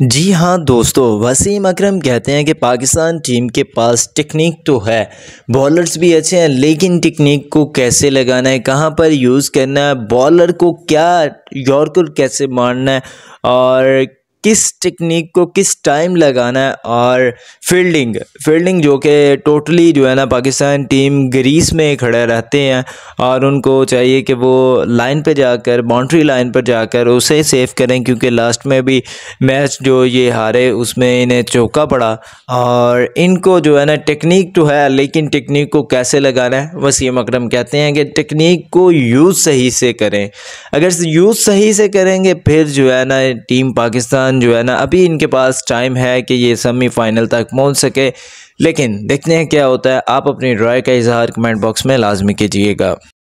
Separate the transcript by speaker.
Speaker 1: जी हाँ दोस्तों वसीम अकरम कहते हैं कि पाकिस्तान टीम के पास टेक्निक तो है बॉलर्स भी अच्छे हैं लेकिन टेक्निक को कैसे लगाना है कहाँ पर यूज़ करना है बॉलर को क्या यॉर्कर कैसे मारना है और किस टेक्निक को किस टाइम लगाना है और फील्डिंग फील्डिंग जो कि टोटली जो है ना पाकिस्तान टीम ग्रीस में खड़े रहते हैं और उनको चाहिए कि वो लाइन पर जाकर बाउंड्री लाइन पर जाकर उसे सेव करें क्योंकि लास्ट में भी मैच जो ये हारे उसमें इन्हें चौका पड़ा और इनको जो है ना टेक्निक तो है लेकिन टेक्निक को कैसे लगाना है वसीम अकरम कहते हैं कि टेक्निक को यूज़ सही से करें अगर यूज़ सही से करेंगे फिर जो है ना टीम पाकिस्तान पाकिस्तान जो है ना अभी इनके पास टाइम है कि ये सेमीफाइनल तक पहुंच सके लेकिन देखते हैं क्या होता है आप अपनी राय का इजहार कमेंट बॉक्स में लाजमी कीजिएगा